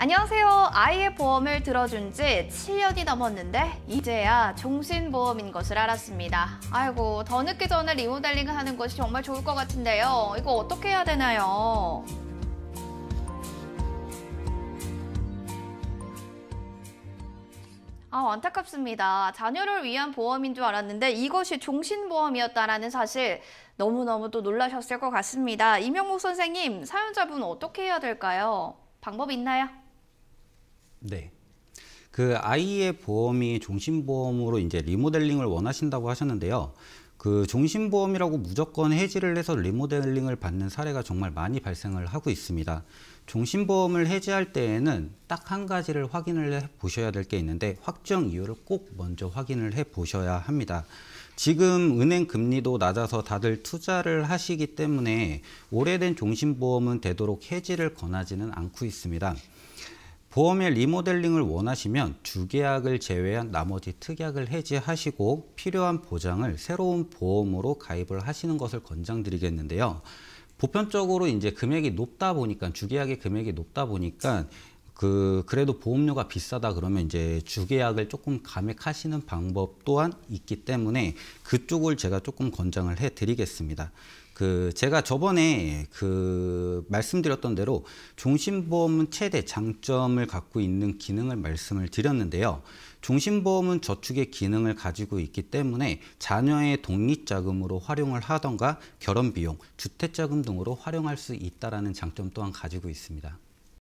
안녕하세요. 아이의 보험을 들어준 지 7년이 넘었는데 이제야 종신보험인 것을 알았습니다. 아이고 더 늦기 전에 리모델링을 하는 것이 정말 좋을 것 같은데요. 이거 어떻게 해야 되나요? 아, 안타깝습니다. 자녀를 위한 보험인 줄 알았는데 이것이 종신보험이었다라는 사실 너무너무 또 놀라셨을 것 같습니다. 이명목 선생님, 사연자분 어떻게 해야 될까요? 방법 있나요? 네. 그 아이의 보험이 종신보험으로 이제 리모델링을 원하신다고 하셨는데요. 그 종신보험이라고 무조건 해지를 해서 리모델링을 받는 사례가 정말 많이 발생을 하고 있습니다. 종신보험을 해지할 때에는 딱 한 가지를 확인을 해 보셔야 될 게 있는데 확정 이유를 꼭 먼저 확인을 해 보셔야 합니다. 지금 은행 금리도 낮아서 다들 투자를 하시기 때문에 오래된 종신보험은 되도록 해지를 권하지는 않고 있습니다. 보험의 리모델링을 원하시면 주계약을 제외한 나머지 특약을 해지하시고 필요한 보장을 새로운 보험으로 가입을 하시는 것을 권장드리겠는데요. 보편적으로 이제 금액이 높다 보니까 주계약의 금액이 높다 보니까 그 그래도 보험료가 비싸다 그러면 이제 주계약을 조금 감액하시는 방법 또한 있기 때문에 그쪽을 제가 조금 권장을 해드리겠습니다. 그 제가 저번에 그 말씀드렸던 대로 종신보험은 최대 장점을 갖고 있는 기능을 말씀을 드렸는데요. 종신보험은 저축의 기능을 가지고 있기 때문에 자녀의 독립자금으로 활용을 하던가 결혼비용, 주택자금 등으로 활용할 수 있다라는 장점 또한 가지고 있습니다.